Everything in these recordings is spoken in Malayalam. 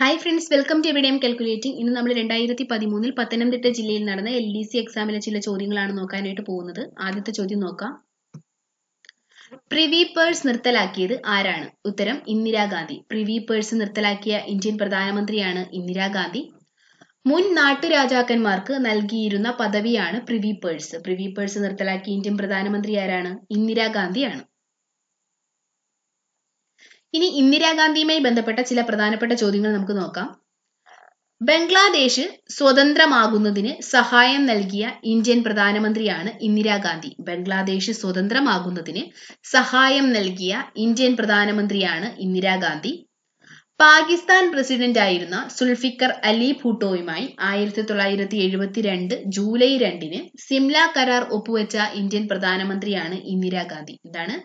ഹായ് ഫ്രണ്ട്സ് വെൽക്കം ടു എവിടെയും കാൽക്കുലേറ്റിംഗ് ഇന്ന് നമ്മൾ രണ്ടായിരത്തി പതിമൂന്നിൽ പത്തനംതിട്ട ജില്ലയിൽ നടന്ന എൽ ഡി സി എക്സാമിലെ ചില ചോദ്യങ്ങളാണ് നോക്കാനായിട്ട് പോകുന്നത് ആദ്യത്തെ ചോദ്യം നോക്കാം പ്രിവി നിർത്തലാക്കിയത് ആരാണ് ഉത്തരം ഇന്ദിരാഗാന്ധി പ്രിവി നിർത്തലാക്കിയ ഇന്ത്യൻ പ്രധാനമന്ത്രിയാണ് ഇന്ദിരാഗാന്ധി മുൻ നാട്ടുരാജാക്കന്മാർക്ക് നൽകിയിരുന്ന പദവിയാണ് പ്രിവി പേഴ്സ് നിർത്തലാക്കിയ ഇന്ത്യൻ പ്രധാനമന്ത്രി ആരാണ് ഇന്ദിരാഗാന്ധിയാണ് ഇനി ഇന്ദിരാഗാന്ധിയുമായി ബന്ധപ്പെട്ട ചില പ്രധാനപ്പെട്ട ചോദ്യങ്ങൾ നമുക്ക് നോക്കാം ബംഗ്ലാദേശ് സ്വതന്ത്രമാകുന്നതിന് സഹായം നൽകിയ ഇന്ത്യൻ പ്രധാനമന്ത്രിയാണ് ഇന്ദിരാഗാന്ധി ബംഗ്ലാദേശ് സ്വതന്ത്രമാകുന്നതിന് സഹായം നൽകിയ ഇന്ത്യൻ പ്രധാനമന്ത്രിയാണ് ഇന്ദിരാഗാന്ധി പാകിസ്ഥാൻ പ്രസിഡന്റായിരുന്ന സുൽഫിക്കർ അലി ഭൂട്ടോയുമായി ആയിരത്തി തൊള്ളായിരത്തി എഴുപത്തിരണ്ട് ജൂലൈ രണ്ടിന് സിംല കരാർ ഒപ്പുവെച്ച ഇന്ത്യൻ പ്രധാനമന്ത്രിയാണ് ഇന്ദിരാഗാന്ധി ഇതാണ്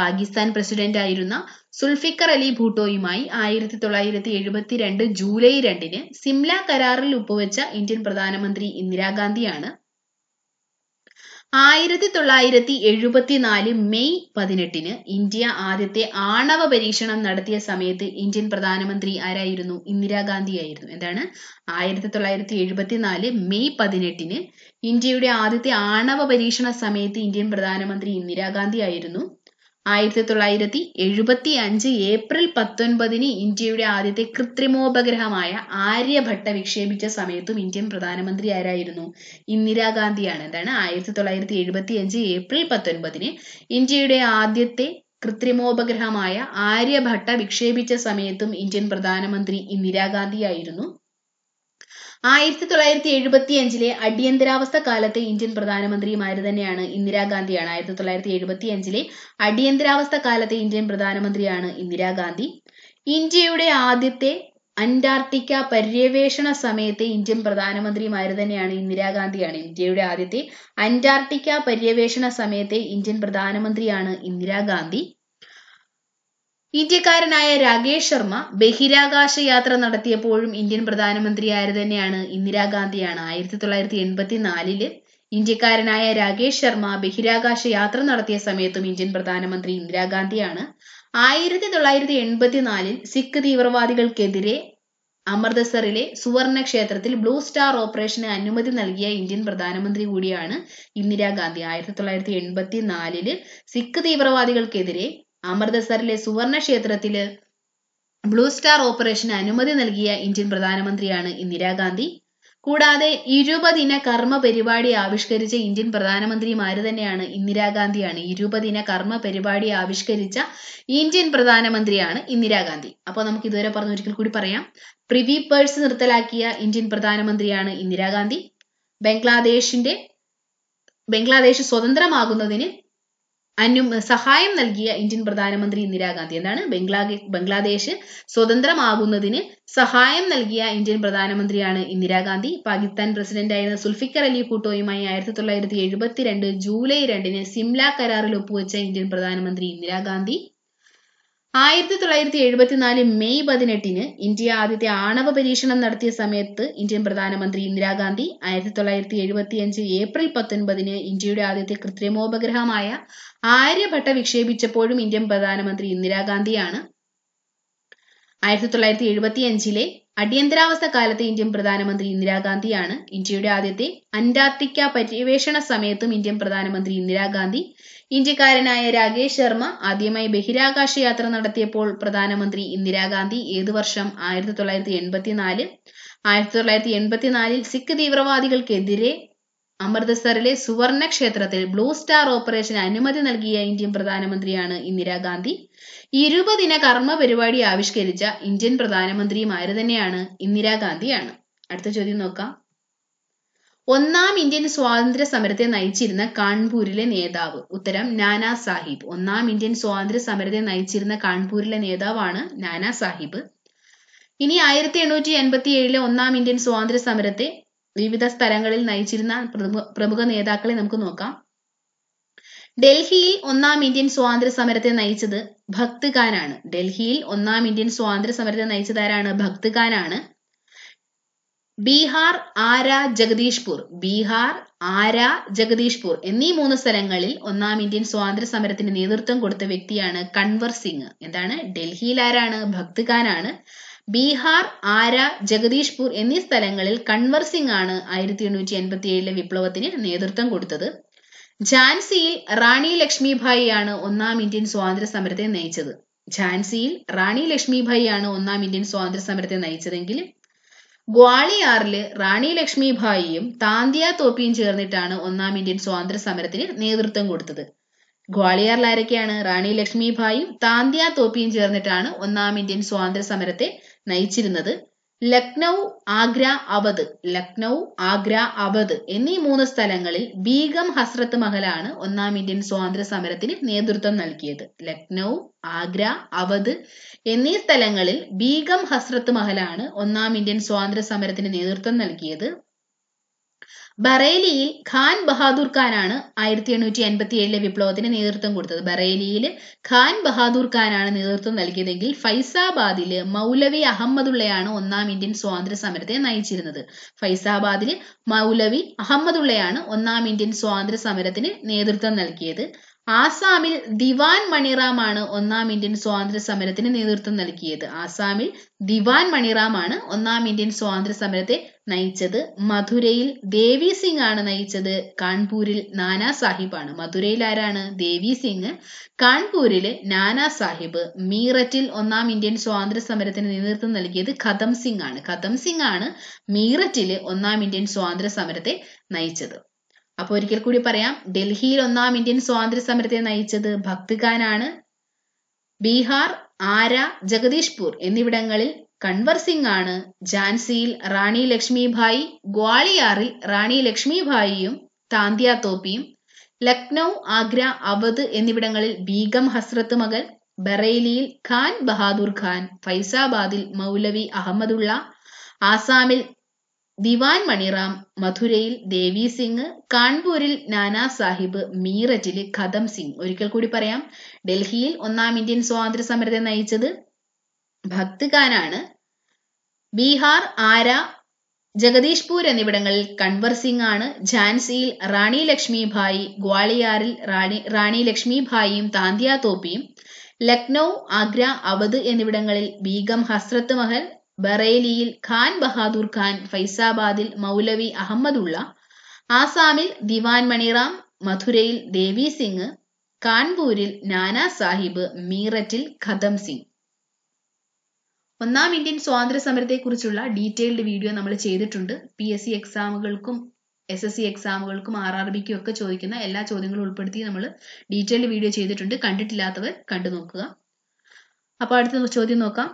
പാകിസ്ഥാൻ പ്രസിഡന്റായിരുന്ന സുൽഫിക്കർ അലി ഭൂട്ടോയുമായി ആയിരത്തി തൊള്ളായിരത്തി എഴുപത്തിരണ്ട് ജൂലൈ രണ്ടിന് സിംല കരാറിൽ ഒപ്പുവെച്ച ഇന്ത്യൻ പ്രധാനമന്ത്രി ഇന്ദിരാഗാന്ധിയാണ് ആയിരത്തി തൊള്ളായിരത്തി എഴുപത്തിനാല് മെയ് പതിനെട്ടിന് ഇന്ത്യ ആദ്യത്തെ ആണവ പരീക്ഷണം നടത്തിയ സമയത്ത് ഇന്ത്യൻ പ്രധാനമന്ത്രി ആരായിരുന്നു ഇന്ദിരാഗാന്ധി ആയിരുന്നു എന്താണ് ആയിരത്തി തൊള്ളായിരത്തി എഴുപത്തിനാല് മെയ് പതിനെട്ടിന് ഇന്ത്യയുടെ ആദ്യത്തെ ആണവ പരീക്ഷണ സമയത്ത് ഇന്ത്യൻ പ്രധാനമന്ത്രി ഇന്ദിരാഗാന്ധി ആയിരുന്നു ആയിരത്തി തൊള്ളായിരത്തി എഴുപത്തി അഞ്ച് ഏപ്രിൽ പത്തൊൻപതിന് ഇന്ത്യയുടെ ആദ്യത്തെ കൃത്രിമോപഗ്രഹമായ ആര്യഭട്ട വിക്ഷേപിച്ച സമയത്തും ഇന്ത്യൻ പ്രധാനമന്ത്രി ആരായിരുന്നു ഇന്ദിരാഗാന്ധിയാണ് എന്താണ് ആയിരത്തി തൊള്ളായിരത്തി എഴുപത്തി അഞ്ച് ഏപ്രിൽ പത്തൊൻപതിന് ഇന്ത്യയുടെ ആദ്യത്തെ കൃത്രിമോപഗ്രഹമായ ആര്യഭട്ട വിക്ഷേപിച്ച സമയത്തും ഇന്ത്യൻ പ്രധാനമന്ത്രി ഇന്ദിരാഗാന്ധിയായിരുന്നു ആയിരുന്നു ആയിരത്തി തൊള്ളായിരത്തി എഴുപത്തി അഞ്ചിലെ അടിയന്തരാവസ്ഥ കാലത്തെ ഇന്ത്യൻ പ്രധാനമന്ത്രിയുമാര് തന്നെയാണ് ഇന്ദിരാഗാന്ധിയാണ് ആയിരത്തി തൊള്ളായിരത്തി എഴുപത്തി അഞ്ചിലെ അടിയന്തരാവസ്ഥ കാലത്തെ ഇന്ത്യൻ പ്രധാനമന്ത്രിയാണ് ഇന്ദിരാഗാന്ധി ഇന്ത്യയുടെ ആദ്യത്തെ അന്റാർട്ടിക്ക പര്യവേഷണ സമയത്തെ ഇന്ത്യൻ പ്രധാനമന്ത്രിയുമാര് തന്നെയാണ് ഇന്ദിരാഗാന്ധിയാണ് ഇന്ത്യയുടെ ആദ്യത്തെ അന്റാർട്ടിക്ക പര്യവേഷണ സമയത്തെ ഇന്ത്യൻ പ്രധാനമന്ത്രിയാണ് ഇന്ദിരാഗാന്ധി ഇന്ത്യക്കാരനായ രാകേഷ് ശർമ്മ ബഹിരാകാശ യാത്ര നടത്തിയപ്പോഴും ഇന്ത്യൻ പ്രധാനമന്ത്രിയായത് തന്നെയാണ് ഇന്ദിരാഗാന്ധിയാണ് ആയിരത്തി തൊള്ളായിരത്തി എൺപത്തി നാലില് ഇന്ത്യക്കാരനായ രാകേഷ് ശർമ്മ ബഹിരാകാശ യാത്ര നടത്തിയ സമയത്തും ഇന്ത്യൻ പ്രധാനമന്ത്രി ഇന്ദിരാഗാന്ധിയാണ് ആയിരത്തി തൊള്ളായിരത്തി എൺപത്തിനാലിൽ സിഖ് തീവ്രവാദികൾക്കെതിരെ അമൃതസറിലെ സുവർണ ക്ഷേത്രത്തിൽ ബ്ലൂ സ്റ്റാർ ഓപ്പറേഷന് അനുമതി നൽകിയ ഇന്ത്യൻ പ്രധാനമന്ത്രി കൂടിയാണ് ഇന്ദിരാഗാന്ധി ആയിരത്തി തൊള്ളായിരത്തി എൺപത്തി നാലില് സിഖ് തീവ്രവാദികൾക്കെതിരെ അമൃതസറിലെ സുവർണ ക്ഷേത്രത്തില് ബ്ലൂ സ്റ്റാർ ഓപ്പറേഷന് അനുമതി നൽകിയ ഇന്ത്യൻ പ്രധാനമന്ത്രിയാണ് ഇന്ദിരാഗാന്ധി കൂടാതെ ഇരുപതിന കർമ്മ പരിപാടി ആവിഷ്കരിച്ച ഇന്ത്യൻ പ്രധാനമന്ത്രിമാര് തന്നെയാണ് ഇന്ദിരാഗാന്ധിയാണ് ഇരുപതിന കർമ്മ പരിപാടി ആവിഷ്കരിച്ച ഇന്ത്യൻ പ്രധാനമന്ത്രിയാണ് ഇന്ദിരാഗാന്ധി അപ്പോൾ നമുക്ക് ഇതുവരെ പറഞ്ഞ ഒരിക്കൽ കൂടി പറയാം പ്രിവി പേഴ്സ് നിർത്തലാക്കിയ ഇന്ത്യൻ പ്രധാനമന്ത്രിയാണ് ഇന്ദിരാഗാന്ധി ബംഗ്ലാദേശിന്റെ ബംഗ്ലാദേശ് സ്വതന്ത്രമാകുന്നതിന് അനു സഹായം നൽകിയ ഇന്ത്യൻ പ്രധാനമന്ത്രി ഇന്ദിരാഗാന്ധി എന്താണ് ബംഗ്ലാദേശ് ബംഗ്ലാദേശ് സ്വതന്ത്രമാകുന്നതിന് സഹായം നൽകിയ ഇന്ത്യൻ പ്രധാനമന്ത്രിയാണ് ഇന്ദിരാഗാന്ധി പാകിസ്ഥാൻ പ്രസിഡന്റായിരുന്ന സുൽഫിക്കർ അലി ഭൂട്ടോയുമായി ആയിരത്തി തൊള്ളായിരത്തി എഴുപത്തിരണ്ട് ജൂലൈ രണ്ടിന് സിംല കരാറിൽ ഒപ്പുവെച്ച ഇന്ത്യൻ പ്രധാനമന്ത്രി ഇന്ദിരാഗാന്ധി ആയിരത്തി തൊള്ളായിരത്തി എഴുപത്തിനാല് മെയ് പതിനെട്ടിന് ഇന്ത്യ ആദ്യത്തെ ആണവ പരീക്ഷണം നടത്തിയ സമയത്ത് ഇന്ത്യൻ പ്രധാനമന്ത്രി ഇന്ദിരാഗാന്ധി ആയിരത്തി തൊള്ളായിരത്തി എഴുപത്തി അഞ്ച് ഏപ്രിൽ പത്തൊൻപതിന് ഇന്ത്യയുടെ ആദ്യത്തെ കൃത്രിമോപഗ്രഹമായ ആര്യഭട്ട വിക്ഷേപിച്ചപ്പോഴും ഇന്ത്യൻ പ്രധാനമന്ത്രി ഇന്ദിരാഗാന്ധിയാണ് ആയിരത്തി തൊള്ളായിരത്തി എഴുപത്തി അഞ്ചിലെ അടിയന്തരാവസ്ഥ കാലത്തെ ഇന്ത്യൻ പ്രധാനമന്ത്രി ഇന്ദിരാഗാന്ധിയാണ് ഇന്ത്യയുടെ ആദ്യത്തെ അന്റാർട്ടിക്ക പര്യവേഷണ സമയത്തും ഇന്ത്യൻ പ്രധാനമന്ത്രി ഇന്ദിരാഗാന്ധി ഇന്ത്യക്കാരനായ രാകേഷ് ശർമ്മ ആദ്യമായി ബഹിരാകാശ യാത്ര നടത്തിയപ്പോൾ പ്രധാനമന്ത്രി ഇന്ദിരാഗാന്ധി ഏതു വർഷം ആയിരത്തി തൊള്ളായിരത്തി എൺപത്തിനാല് ആയിരത്തി തൊള്ളായിരത്തി എൺപത്തിനാലിൽ സിഖ് തീവ്രവാദികൾക്കെതിരെ അമൃത്സറിലെ സുവർണ ക്ഷേത്രത്തിൽ ബ്ലൂ സ്റ്റാർ ഓപ്പറേഷൻ അനുമതി നൽകിയ ഇന്ത്യൻ പ്രധാനമന്ത്രിയാണ് ഇന്ദിരാഗാന്ധി ഇരുപതിന കർമ്മ പരിപാടി ആവിഷ്കരിച്ച ഇന്ത്യൻ പ്രധാനമന്ത്രിയും ആര് തന്നെയാണ് ഇന്ദിരാഗാന്ധിയാണ് അടുത്ത ചോദ്യം നോക്കാം ഒന്നാം ഇന്ത്യൻ സ്വാതന്ത്ര്യ സമരത്തെ നയിച്ചിരുന്ന കാൺപൂരിലെ നേതാവ് ഉത്തരം നാനാ സാഹിബ് ഒന്നാം ഇന്ത്യൻ സ്വാതന്ത്ര്യ സമരത്തെ നയിച്ചിരുന്ന കാൺപൂരിലെ നേതാവാണ് നാനാ സാഹിബ് ഇനി ആയിരത്തി എണ്ണൂറ്റി എൺപത്തി ഏഴിലെ ഒന്നാം ഇന്ത്യൻ സ്വാതന്ത്ര്യ സമരത്തെ വിവിധ സ്ഥലങ്ങളിൽ നയിച്ചിരുന്ന പ്രമുഖ നേതാക്കളെ നമുക്ക് നോക്കാം ഡൽഹിയിൽ ഒന്നാം ഇന്ത്യൻ സ്വാതന്ത്ര്യ സമരത്തെ നയിച്ചത് ഭക്ത് ഖാനാണ് ഡൽഹിയിൽ ഒന്നാം ഇന്ത്യൻ സ്വാതന്ത്ര്യ സമരത്തെ നയിച്ചത് ആരാണ് ഭക്ത് ഖാനാണ് ബീഹാർ ആര ജഗദീഷ്പൂർ ബീഹാർ ആര ജഗദീഷ്പൂർ എന്നീ മൂന്ന് സ്ഥലങ്ങളിൽ ഒന്നാം ഇന്ത്യൻ സ്വാതന്ത്ര്യ സമരത്തിന് നേതൃത്വം കൊടുത്ത വ്യക്തിയാണ് കൺവർ സിംഗ് എന്താണ് ഡൽഹിയിൽ ആരാണ് ഭക്ത് ഖാനാണ് ബീഹാർ ആര ജഗദീഷ്പൂർ എന്നീ സ്ഥലങ്ങളിൽ കൺവർ സിംഗ് ആണ് ആയിരത്തി എണ്ണൂറ്റി എൺപത്തി ഏഴിലെ വിപ്ലവത്തിന് നേതൃത്വം കൊടുത്തത് ഝാൻസിയിൽ റാണി ലക്ഷ്മിഭായി ആണ് ഒന്നാം ഇന്ത്യൻ സ്വാതന്ത്ര്യ സമരത്തെ നയിച്ചത് ഝാൻസിയിൽ റാണി ലക്ഷ്മിഭായി ആണ് ഒന്നാം ഇന്ത്യൻ സ്വാതന്ത്ര്യ സമരത്തെ നയിച്ചതെങ്കിൽ ഗ്വാളിയാറില് റാണി ലക്ഷ്മിഭായിയും താന്തിയ തോപ്പിയും ചേർന്നിട്ടാണ് ഒന്നാം ഇന്ത്യൻ സ്വാതന്ത്ര്യ സമരത്തിന് നേതൃത്വം കൊടുത്തത് ഗ്വാളിയാറിൽ ആരൊക്കെയാണ് റാണി ലക്ഷ്മിഭായും താന്തിയ തോപ്പിയും ചേർന്നിട്ടാണ് ഒന്നാം ഇന്ത്യൻ സ്വാതന്ത്ര്യ സമരത്തെ നയിച്ചിരുന്നത് ലക്നൗ ആഗ്ര അവധ് ലക്നൗ ആഗ്ര അവധ് എന്നീ മൂന്ന് സ്ഥലങ്ങളിൽ ബീഗം ഹസ്രത്ത് മഹലാണ് ഒന്നാം ഇന്ത്യൻ സ്വാതന്ത്ര്യ സമരത്തിന് നേതൃത്വം നൽകിയത് ലക്നൗ ആഗ്ര അവധ് എന്നീ സ്ഥലങ്ങളിൽ ബീഗം ഹസ്രത്ത് മഹലാണ് ഒന്നാം ഇന്ത്യൻ സ്വാതന്ത്ര്യ സമരത്തിന് നേതൃത്വം നൽകിയത് ബറേലിയിൽ ഖാൻ ബഹാദൂർ ഖാനാണ് ആയിരത്തി എണ്ണൂറ്റി എൺപത്തി ഏഴിലെ വിപ്ലവത്തിന് നേതൃത്വം കൊടുത്തത് ബറേലിയിൽ ഖാൻ ബഹാദൂർ ഖാനാണ് നേതൃത്വം നൽകിയതെങ്കിൽ ഫൈസാബാദില് മൗലവി അഹമ്മദുള്ളയാണ് ഒന്നാം ഇന്ത്യൻ സ്വാതന്ത്ര്യ സമരത്തെ നയിച്ചിരുന്നത് ഫൈസാബാദില് മൗലവി അഹമ്മദുള്ളയാണ് ഒന്നാം ഇന്ത്യൻ സ്വാതന്ത്ര്യ സമരത്തിന് നേതൃത്വം നൽകിയത് ആസാമിൽ ദിവാൻ മണിറാമാണ് ഒന്നാം ഇന്ത്യൻ സ്വാതന്ത്ര്യ സമരത്തിന് നേതൃത്വം നൽകിയത് ആസാമിൽ ദിവാൻ മണിറാമാണ് ഒന്നാം ഇന്ത്യൻ സ്വാതന്ത്ര്യ സമരത്തെ നയിച്ചത് മധുരയിൽ ദേവി സിംഗ് ആണ് നയിച്ചത് കാൺപൂരിൽ നാനാ സാഹിബ് ആണ് മധുരയിൽ ആരാണ് ദേവി സിംഗ് കാൺപൂരിൽ നാനാ സാഹിബ് മീററ്റിൽ ഒന്നാം ഇന്ത്യൻ സ്വാതന്ത്ര്യ സമരത്തിന് നേതൃത്വം നൽകിയത് ഖദം സിംഗ് ആണ് ഖദം സിംഗ് ആണ് മീററ്റില് ഒന്നാം ഇന്ത്യൻ സ്വാതന്ത്ര്യ സമരത്തെ നയിച്ചത് അപ്പോൾ ഒരിക്കൽ കൂടി പറയാം ഡൽഹിയിൽ ഒന്നാം ഇന്ത്യൻ സ്വാതന്ത്ര്യ സമരത്തെ നയിച്ചത് ഭക്തിഖാനാണ് ബീഹാർ ആര ജഗദീഷ്പൂർ എന്നിവിടങ്ങളിൽ കൺവർ സിംഗ് ആണ് ജാൻസിയിൽ റാണി ലക്ഷ്മിഭായി ഗ്വാളിയാറിൽ റാണി ലക്ഷ്മിഭായിയും താന്തിയ തോപ്പിയും ലക്നൗ ആഗ്ര അവധ് എന്നിവിടങ്ങളിൽ ബീഗം ഹസ്രത്ത് മകൾ ബറേലിയിൽ ഖാൻ ബഹാദൂർ ഖാൻ ഫൈസാബാദിൽ മൗലവി അഹമ്മദുള്ള ആസാമിൽ ദിവാൻ മണിറാം മധുരയിൽ ദേവി സിംഗ് കാൺപൂരിൽ നാനാ സാഹിബ് മീററ്റിൽ ഖദം സിംഗ് ഒരിക്കൽ കൂടി പറയാം ഡൽഹിയിൽ ഒന്നാം ഇന്ത്യൻ സ്വാതന്ത്ര്യ സമരത്തെ നയിച്ചത് ഭക്ത് ഖാനാണ് ബീഹാർ ആര ജഗദീഷ്പൂർ എന്നിവിടങ്ങളിൽ കൺവർ സിംഗ് ആണ് ഝാൻസിയിൽ റാണി ലക്ഷ്മിഭായി ഗ്വാളിയാറിൽ റാണി റാണി ലക്ഷ്മിഭായിയും താന്തിയ തോപ്പിയും ലക്നൗ ആഗ്ര അവധ് എന്നിവിടങ്ങളിൽ ബീഗം ഹസ്രത്ത് മഹൽ ബറേലിയിൽ ഖാൻ ബഹാദൂർ ഖാൻ ഫൈസാബാദിൽ മൗലവി അഹമ്മദുള്ള ആസാമിൽ ദിവാൻ മണിറാം മധുരയിൽ ദേവി സിംഗ് കാൺപൂരിൽ നാനാ സാഹിബ് മീററ്റിൽ ഖദം സിംഗ് ഒന്നാം ഇന്ത്യൻ സ്വാതന്ത്ര്യ സമരത്തെക്കുറിച്ചുള്ള ഡീറ്റെയിൽഡ് വീഡിയോ നമ്മൾ ചെയ്തിട്ടുണ്ട് പി എസ് സി എക്സാമുകൾക്കും എസ് എസ് സി എക്സാമുകൾക്കും ആർ ആർ ബിക്കും ഒക്കെ ചോദിക്കുന്ന എല്ലാ ചോദ്യങ്ങളും ഉൾപ്പെടുത്തി നമ്മൾ ഡീറ്റെയിൽഡ് വീഡിയോ ചെയ്തിട്ടുണ്ട് കണ്ടിട്ടില്ലാത്തവർ കണ്ടു നോക്കുക അപ്പോൾ അടുത്ത ചോദ്യം നോക്കാം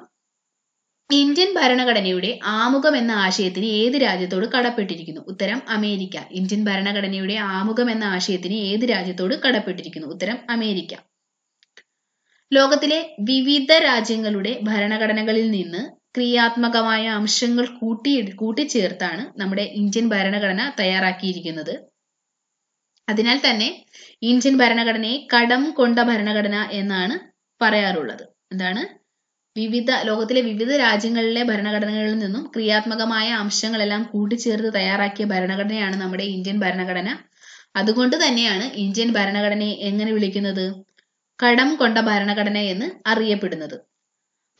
ഇന്ത്യൻ ഭരണഘടനയുടെ ആമുഖം എന്ന ആശയത്തിന് ഏത് രാജ്യത്തോട് കടപ്പെട്ടിരിക്കുന്നു ഉത്തരം അമേരിക്ക ഇന്ത്യൻ ഭരണഘടനയുടെ ആമുഖം എന്ന ആശയത്തിന് ഏത് രാജ്യത്തോട് കടപ്പെട്ടിരിക്കുന്നു ഉത്തരം അമേരിക്ക ലോകത്തിലെ വിവിധ രാജ്യങ്ങളുടെ ഭരണഘടനകളിൽ നിന്ന് ക്രിയാത്മകമായ അംശങ്ങൾ കൂട്ടി കൂട്ടിച്ചേർത്താണ് നമ്മുടെ ഇന്ത്യൻ ഭരണഘടന തയ്യാറാക്കിയിരിക്കുന്നത് അതിനാൽ തന്നെ ഇന്ത്യൻ ഭരണഘടനയെ കടം കൊണ്ട ഭരണഘടന എന്നാണ് പറയാറുള്ളത് എന്താണ് വിവിധ ലോകത്തിലെ വിവിധ രാജ്യങ്ങളിലെ ഭരണഘടനകളിൽ നിന്നും ക്രിയാത്മകമായ അംശങ്ങളെല്ലാം കൂട്ടിച്ചേർത്ത് തയ്യാറാക്കിയ ഭരണഘടനയാണ് നമ്മുടെ ഇന്ത്യൻ ഭരണഘടന അതുകൊണ്ട് തന്നെയാണ് ഇന്ത്യൻ ഭരണഘടനയെ എങ്ങനെ വിളിക്കുന്നത് കടം കൊണ്ട ഭരണഘടന എന്ന് അറിയപ്പെടുന്നത്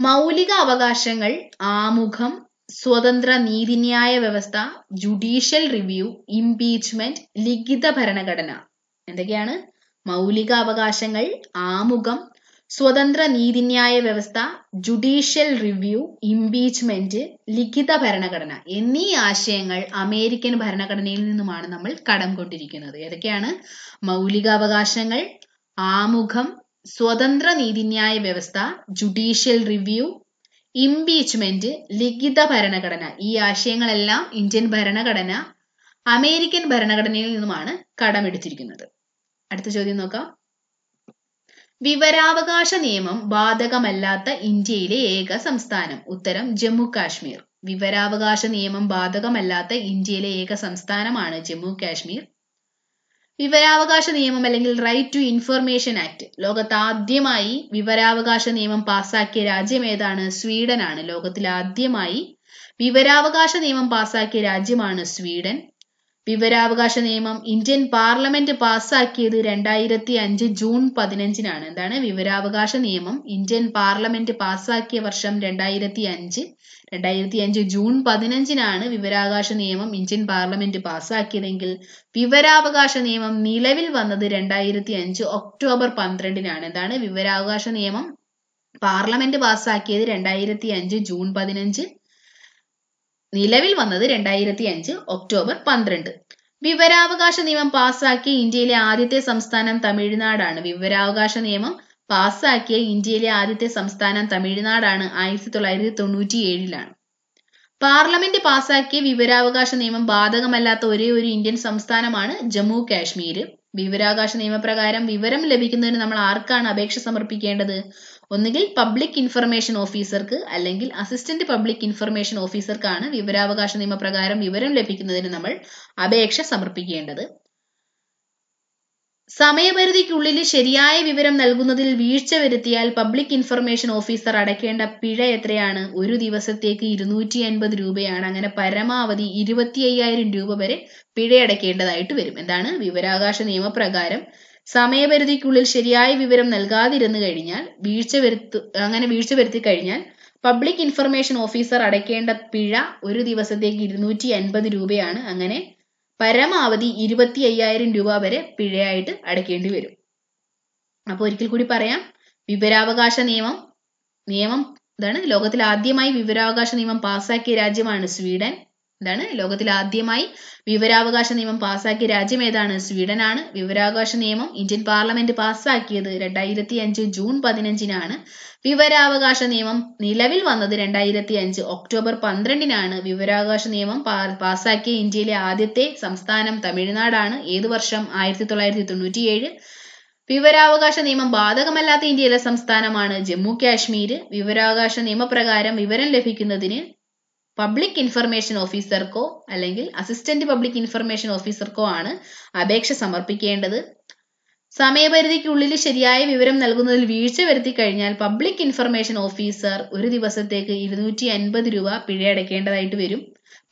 മൗലിക അവകാശങ്ങൾ ആമുഖം സ്വതന്ത്ര നീതിന്യായ വ്യവസ്ഥ ജുഡീഷ്യൽ റിവ്യൂ ഇംപീച്ച്മെന്റ് ലിഖിത ഭരണഘടന എന്തൊക്കെയാണ് മൗലിക അവകാശങ്ങൾ ആമുഖം സ്വതന്ത്ര നീതിന്യായ വ്യവസ്ഥ ജുഡീഷ്യൽ റിവ്യൂ ഇംപീച്ച്മെന്റ് ലിഖിത ഭരണഘടന എന്നീ ആശയങ്ങൾ അമേരിക്കൻ ഭരണഘടനയിൽ നിന്നുമാണ് നമ്മൾ കടം കൊണ്ടിരിക്കുന്നത് ഏതൊക്കെയാണ് മൗലികാവകാശങ്ങൾ ആമുഖം സ്വതന്ത്ര നീതിന്യായ വ്യവസ്ഥ ജുഡീഷ്യൽ റിവ്യൂ ഇംപീച്ച്മെന്റ് ലിഖിത ഭരണഘടന ഈ ആശയങ്ങളെല്ലാം ഇന്ത്യൻ ഭരണഘടന അമേരിക്കൻ ഭരണഘടനയിൽ നിന്നുമാണ് കടമെടുത്തിരിക്കുന്നത് അടുത്ത ചോദ്യം നോക്കാം വിവരാവകാശ നിയമം ബാധകമല്ലാത്ത ഇന്ത്യയിലെ ഏക സംസ്ഥാനം ഉത്തരം ജമ്മു കാശ്മീർ വിവരാവകാശ നിയമം ബാധകമല്ലാത്ത ഇന്ത്യയിലെ ഏക സംസ്ഥാനമാണ് ജമ്മു കാശ്മീർ വിവരാവകാശ നിയമം അല്ലെങ്കിൽ റൈറ്റ് ടു ഇൻഫർമേഷൻ ആക്ട് ലോകത്ത് ആദ്യമായി വിവരാവകാശ നിയമം പാസാക്കിയ രാജ്യം ഏതാണ് സ്വീഡനാണ് ലോകത്തിൽ ആദ്യമായി വിവരാവകാശ നിയമം പാസാക്കിയ രാജ്യമാണ് സ്വീഡൻ വിവരാവകാശ നിയമം ഇന്ത്യൻ പാർലമെന്റ് പാസ്സാക്കിയത് രണ്ടായിരത്തി അഞ്ച് ജൂൺ പതിനഞ്ചിനാണ് എന്താണ് വിവരാവകാശ നിയമം ഇന്ത്യൻ പാർലമെന്റ് പാസ്സാക്കിയ വർഷം രണ്ടായിരത്തി അഞ്ച് രണ്ടായിരത്തി അഞ്ച് ജൂൺ പതിനഞ്ചിനാണ് വിവരാവകാശ നിയമം ഇന്ത്യൻ പാർലമെന്റ് പാസ്സാക്കിയതെങ്കിൽ വിവരാവകാശ നിയമം നിലവിൽ വന്നത് രണ്ടായിരത്തി അഞ്ച് ഒക്ടോബർ പന്ത്രണ്ടിനാണ് എന്താണ് വിവരാവകാശ നിയമം പാർലമെന്റ് പാസ്സാക്കിയത് രണ്ടായിരത്തി അഞ്ച് ജൂൺ പതിനഞ്ച് നിലവിൽ വന്നത് രണ്ടായിരത്തി അഞ്ച് ഒക്ടോബർ പന്ത്രണ്ട് വിവരാവകാശ നിയമം പാസാക്കിയ ഇന്ത്യയിലെ ആദ്യത്തെ സംസ്ഥാനം തമിഴ്നാടാണ് വിവരാവകാശ നിയമം പാസാക്കിയ ഇന്ത്യയിലെ ആദ്യത്തെ സംസ്ഥാനം തമിഴ്നാടാണ് ആയിരത്തി തൊള്ളായിരത്തി തൊണ്ണൂറ്റി ഏഴിലാണ് പാർലമെന്റ് പാസാക്കിയ വിവരാവകാശ നിയമം ബാധകമല്ലാത്ത ഒരേ ഒരു ഇന്ത്യൻ സംസ്ഥാനമാണ് ജമ്മു കാശ്മീർ വിവരാവകാശ നിയമപ്രകാരം വിവരം ലഭിക്കുന്നതിന് നമ്മൾ ആർക്കാണ് അപേക്ഷ സമർപ്പിക്കേണ്ടത് ഒന്നുകിൽ പബ്ലിക് ഇൻഫർമേഷൻ ഓഫീസർക്ക് അല്ലെങ്കിൽ അസിസ്റ്റന്റ് പബ്ലിക് ഇൻഫർമേഷൻ ഓഫീസർക്കാണ് വിവരാവകാശ നിയമപ്രകാരം വിവരം ലഭിക്കുന്നതിന് നമ്മൾ അപേക്ഷ സമർപ്പിക്കേണ്ടത് സമയപരിധിക്കുള്ളിൽ ശരിയായ വിവരം നൽകുന്നതിൽ വീഴ്ച വരുത്തിയാൽ പബ്ലിക് ഇൻഫർമേഷൻ ഓഫീസർ അടയ്ക്കേണ്ട പിഴ എത്രയാണ് ഒരു ദിവസത്തേക്ക് ഇരുന്നൂറ്റി അൻപത് രൂപയാണ് അങ്ങനെ പരമാവധി ഇരുപത്തി അയ്യായിരം രൂപ വരെ പിഴ അടയ്ക്കേണ്ടതായിട്ട് വരും എന്താണ് വിവരാവകാശ നിയമപ്രകാരം സമയപരിധിക്കുള്ളിൽ ശരിയായ വിവരം നൽകാതിരുന്നു കഴിഞ്ഞാൽ വീഴ്ച വരുത്തു അങ്ങനെ വീഴ്ച വരുത്തി കഴിഞ്ഞാൽ പബ്ലിക് ഇൻഫർമേഷൻ ഓഫീസർ അടയ്ക്കേണ്ട പിഴ ഒരു ദിവസത്തേക്ക് ഇരുന്നൂറ്റി അൻപത് രൂപയാണ് അങ്ങനെ പരമാവധി ഇരുപത്തി അയ്യായിരം രൂപ വരെ പിഴയായിട്ട് അടയ്ക്കേണ്ടി വരും അപ്പോൾ ഒരിക്കൽ കൂടി പറയാം വിവരാവകാശ നിയമം നിയമം ഇതാണ് ലോകത്തിൽ ആദ്യമായി വിവരാവകാശ നിയമം പാസ്സാക്കിയ രാജ്യമാണ് സ്വീഡൻ ഇതാണ് ലോകത്തിൽ ആദ്യമായി വിവരാവകാശ നിയമം പാസാക്കിയ രാജ്യം ഏതാണ് സ്വീഡനാണ് വിവരാവകാശ നിയമം ഇന്ത്യൻ പാർലമെന്റ് പാസാക്കിയത് രണ്ടായിരത്തി അഞ്ച് ജൂൺ പതിനഞ്ചിനാണ് വിവരാവകാശ നിയമം നിലവിൽ വന്നത് രണ്ടായിരത്തി അഞ്ച് ഒക്ടോബർ പന്ത്രണ്ടിനാണ് വിവരാവകാശ നിയമം പാസാക്കിയ ഇന്ത്യയിലെ ആദ്യത്തെ സംസ്ഥാനം തമിഴ്നാടാണ് ഏതു വർഷം ആയിരത്തി തൊള്ളായിരത്തി തൊണ്ണൂറ്റിയേഴ് വിവരാവകാശ നിയമം ബാധകമല്ലാത്ത ഇന്ത്യയിലെ സംസ്ഥാനമാണ് ജമ്മു കാശ്മീർ വിവരാവകാശ നിയമപ്രകാരം വിവരം ലഭിക്കുന്നതിന് പബ്ലിക് ഇൻഫർമേഷൻ ഓഫീസർക്കോ അല്ലെങ്കിൽ അസിസ്റ്റന്റ് പബ്ലിക് ഇൻഫർമേഷൻ ഓഫീസർക്കോ ആണ് അപേക്ഷ സമർപ്പിക്കേണ്ടത് സമയപരിധിക്കുള്ളിൽ ശരിയായ വിവരം നൽകുന്നതിൽ വീഴ്ച വരുത്തി കഴിഞ്ഞാൽ പബ്ലിക് ഇൻഫർമേഷൻ ഓഫീസർ ഒരു ദിവസത്തേക്ക് ഇരുന്നൂറ്റി അൻപത് രൂപ പിഴ അടയ്ക്കേണ്ടതായിട്ട് വരും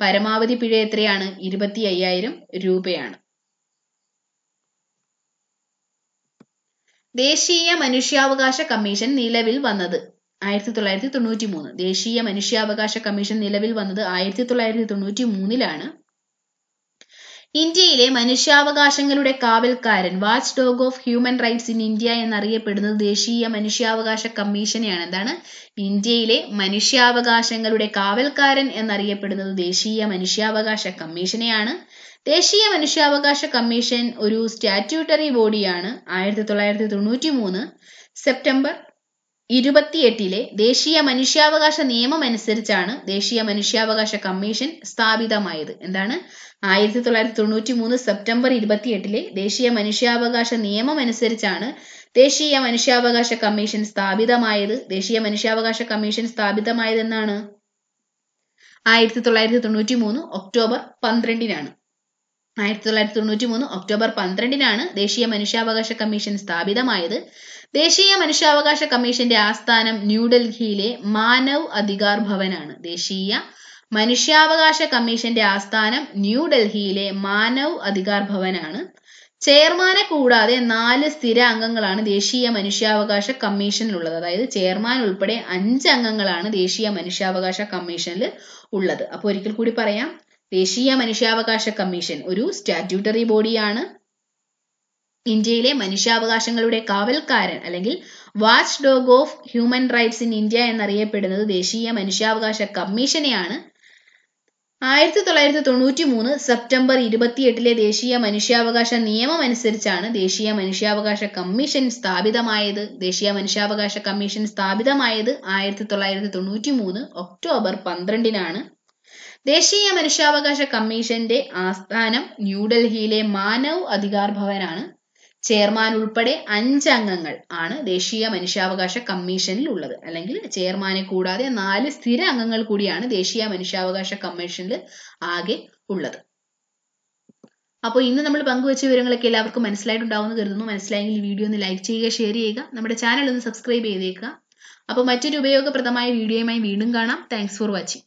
പരമാവധി പിഴ എത്രയാണ് ഇരുപത്തി അയ്യായിരം രൂപയാണ് ദേശീയ മനുഷ്യാവകാശ കമ്മീഷൻ നിലവിൽ വന്നത് ആയിരത്തി തൊള്ളായിരത്തി തൊണ്ണൂറ്റി മൂന്ന് ദേശീയ മനുഷ്യാവകാശ കമ്മീഷൻ നിലവിൽ വന്നത് ആയിരത്തി തൊള്ളായിരത്തി തൊണ്ണൂറ്റി മൂന്നിലാണ് ഇന്ത്യയിലെ മനുഷ്യാവകാശങ്ങളുടെ കാവൽക്കാരൻ watch dog of human rights in India എന്നറിയപ്പെടുന്നത് ദേശീയ മനുഷ്യാവകാശ കമ്മീഷനെയാണ് എന്താണ് ഇന്ത്യയിലെ മനുഷ്യാവകാശങ്ങളുടെ കാവൽക്കാരൻ എന്നറിയപ്പെടുന്നത് ദേശീയ മനുഷ്യാവകാശ കമ്മീഷനെയാണ് ദേശീയ മനുഷ്യാവകാശ കമ്മീഷൻ ഒരു സ്റ്റാറ്റ്യൂട്ടറി ബോഡിയാണ് ആയിരത്തി തൊള്ളായിരത്തി തൊണ്ണൂറ്റി മൂന്ന് സെപ്റ്റംബർ ഇരുപത്തിയെട്ടിലെ ദേശീയ മനുഷ്യാവകാശ നിയമം അനുസരിച്ചാണ് ദേശീയ മനുഷ്യാവകാശ കമ്മീഷൻ സ്ഥാപിതമായത് എന്താണ് ആയിരത്തി തൊള്ളായിരത്തി തൊണ്ണൂറ്റി മൂന്ന് സെപ്റ്റംബർ ഇരുപത്തിയെട്ടിലെ ദേശീയ മനുഷ്യാവകാശ നിയമം അനുസരിച്ചാണ് ദേശീയ മനുഷ്യാവകാശ കമ്മീഷൻ സ്ഥാപിതമായത് ദേശീയ മനുഷ്യാവകാശ കമ്മീഷൻ സ്ഥാപിതമായത് എന്നാണ് ആയിരത്തി തൊള്ളായിരത്തി തൊണ്ണൂറ്റി മൂന്ന് ഒക്ടോബർ പന്ത്രണ്ടിനാണ് ആയിരത്തി തൊള്ളായിരത്തി തൊണ്ണൂറ്റി മൂന്ന് ഒക്ടോബർ പന്ത്രണ്ടിനാണ് ദേശീയ മനുഷ്യാവകാശ കമ്മീഷൻ സ്ഥാപിതമായത് ദേശീയ മനുഷ്യാവകാശ കമ്മീഷന്റെ ആസ്ഥാനം ന്യൂഡൽഹിയിലെ മാനവ് അധികാർ ഭവനാണ് ദേശീയ മനുഷ്യാവകാശ കമ്മീഷന്റെ ആസ്ഥാനം ന്യൂഡൽഹിയിലെ മാനവ് അധികാർ ഭവനാണ് ചെയർമാനെ കൂടാതെ നാല് സ്ഥിര അംഗങ്ങളാണ് ദേശീയ മനുഷ്യാവകാശ കമ്മീഷനിലുള്ളത് അതായത് ചെയർമാൻ ഉൾപ്പെടെ അഞ്ച് അംഗങ്ങളാണ് ദേശീയ മനുഷ്യാവകാശ കമ്മീഷനിൽ ഉള്ളത് അപ്പോൾ ഒരിക്കൽ കൂടി പറയാം ദേശീയ മനുഷ്യാവകാശ കമ്മീഷൻ ഒരു സ്റ്റാറ്റ്യൂട്ടറി ബോഡിയാണ് ഇന്ത്യയിലെ മനുഷ്യാവകാശങ്ങളുടെ കാവൽക്കാരൻ അല്ലെങ്കിൽ watch dog of human rights in India എന്നറിയപ്പെടുന്നത് ദേശീയ മനുഷ്യാവകാശ കമ്മീഷനെയാണ് ആയിരത്തി തൊള്ളായിരത്തി തൊണ്ണൂറ്റി മൂന്ന് സെപ്റ്റംബർ ഇരുപത്തിയെട്ടിലെ ദേശീയ മനുഷ്യാവകാശ നിയമം അനുസരിച്ചാണ് ദേശീയ മനുഷ്യാവകാശ കമ്മീഷൻ സ്ഥാപിതമായത് ദേശീയ മനുഷ്യാവകാശ കമ്മീഷൻ സ്ഥാപിതമായത് ആയിരത്തി തൊള്ളായിരത്തി തൊണ്ണൂറ്റി മൂന്ന് ഒക്ടോബർ പന്ത്രണ്ടിനാണ് ദേശീയ മനുഷ്യാവകാശ കമ്മീഷന്റെ ആസ്ഥാനം ന്യൂഡൽഹിയിലെ മാനവ് അധികാർ ഭവനാണ് ചെയർമാൻ ഉൾപ്പെടെ അഞ്ച് അംഗങ്ങൾ ആണ് ദേശീയ മനുഷ്യാവകാശ കമ്മീഷനിൽ ഉള്ളത് അല്ലെങ്കിൽ ചെയർമാനെ കൂടാതെ നാല് സ്ഥിര അംഗങ്ങൾ കൂടിയാണ് ദേശീയ മനുഷ്യാവകാശ കമ്മീഷനിൽ ആകെ ഉള്ളത് അപ്പോൾ ഇന്ന് നമ്മൾ പങ്കുവച്ച വിവരങ്ങളൊക്കെ എല്ലാവർക്കും മനസ്സിലായിട്ടുണ്ടാവുമെന്ന് കരുതുന്നു മനസ്സിലായെങ്കിൽ വീഡിയോ ഒന്ന് ലൈക്ക് ചെയ്യുക ഷെയർ ചെയ്യുക നമ്മുടെ ചാനൽ ഒന്ന് സബ്സ്ക്രൈബ് ചെയ്തേക്കുക അപ്പോൾ മറ്റൊരു ഉപയോഗപ്രദമായ വീഡിയോയുമായി വീണ്ടും കാണാം താങ്ക്സ് ഫോർ വാച്ചിങ്